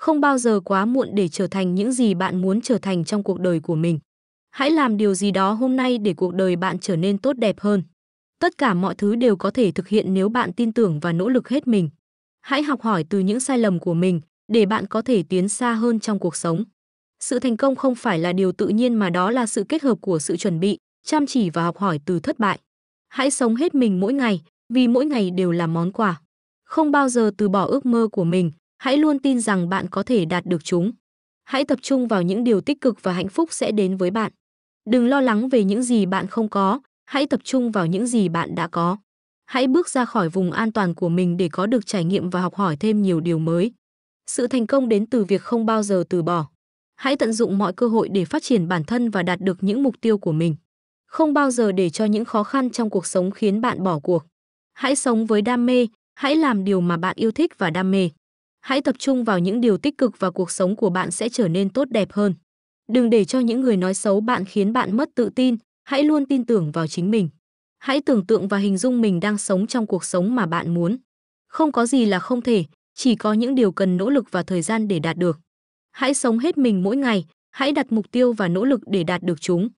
Không bao giờ quá muộn để trở thành những gì bạn muốn trở thành trong cuộc đời của mình. Hãy làm điều gì đó hôm nay để cuộc đời bạn trở nên tốt đẹp hơn. Tất cả mọi thứ đều có thể thực hiện nếu bạn tin tưởng và nỗ lực hết mình. Hãy học hỏi từ những sai lầm của mình để bạn có thể tiến xa hơn trong cuộc sống. Sự thành công không phải là điều tự nhiên mà đó là sự kết hợp của sự chuẩn bị, chăm chỉ và học hỏi từ thất bại. Hãy sống hết mình mỗi ngày, vì mỗi ngày đều là món quà. Không bao giờ từ bỏ ước mơ của mình, Hãy luôn tin rằng bạn có thể đạt được chúng. Hãy tập trung vào những điều tích cực và hạnh phúc sẽ đến với bạn. Đừng lo lắng về những gì bạn không có, hãy tập trung vào những gì bạn đã có. Hãy bước ra khỏi vùng an toàn của mình để có được trải nghiệm và học hỏi thêm nhiều điều mới. Sự thành công đến từ việc không bao giờ từ bỏ. Hãy tận dụng mọi cơ hội để phát triển bản thân và đạt được những mục tiêu của mình. Không bao giờ để cho những khó khăn trong cuộc sống khiến bạn bỏ cuộc. Hãy sống với đam mê, hãy làm điều mà bạn yêu thích và đam mê. Hãy tập trung vào những điều tích cực và cuộc sống của bạn sẽ trở nên tốt đẹp hơn. Đừng để cho những người nói xấu bạn khiến bạn mất tự tin, hãy luôn tin tưởng vào chính mình. Hãy tưởng tượng và hình dung mình đang sống trong cuộc sống mà bạn muốn. Không có gì là không thể, chỉ có những điều cần nỗ lực và thời gian để đạt được. Hãy sống hết mình mỗi ngày, hãy đặt mục tiêu và nỗ lực để đạt được chúng.